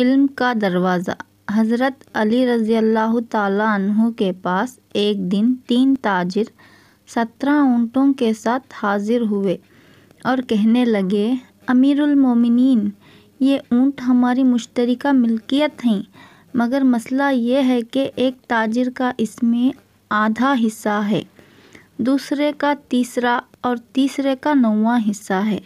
इल्म का दरवाज़ा हज़रत अली रज़ी अल्लाह तु के पास एक दिन तीन ताजर सत्रह ऊँटों के साथ हाज़िर हुए और कहने लगे अमीरमिन ये ऊँट हमारी मुश्तरक मिल्कियत हैं मगर मसला ये है कि एक ताजर का इसमें आधा हिस्सा है दूसरे का तीसरा और तीसरे का नौवा हिस्सा है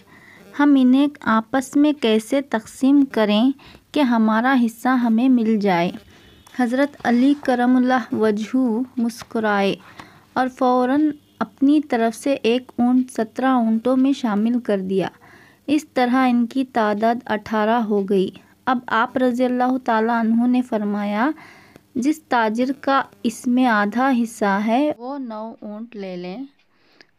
हम इन्हें आपस में कैसे तकसीम करें कि हमारा हिस्सा हमें मिल जाए हज़रत अली करमल्ला वजहू मुस्कुराए और फ़ौर अपनी तरफ से एक ऊँट सत्रह ऊँटों में शामिल कर दिया इस तरह इनकी तादाद अठारह हो गई अब आप रज़ी अल्लाह तु ने फरमाया जिस ताजर का इसमें आधा हिस्सा है वो नौ ऊंट ले लें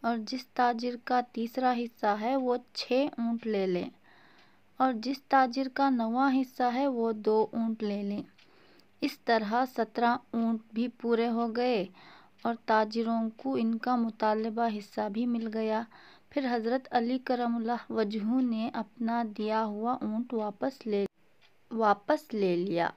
और जिस ताजर का तीसरा हिस्सा है वो छः ऊँट ले लें और जिस ताजिर का नवा हिस्सा है वो दो ऊंट ले लें इस तरह सत्रह ऊंट भी पूरे हो गए और ताजिरों को इनका मुतालबा हिस्सा भी मिल गया फिर हज़रत अली करम वजहू ने अपना दिया हुआ ऊंट वापस ले वापस ले लिया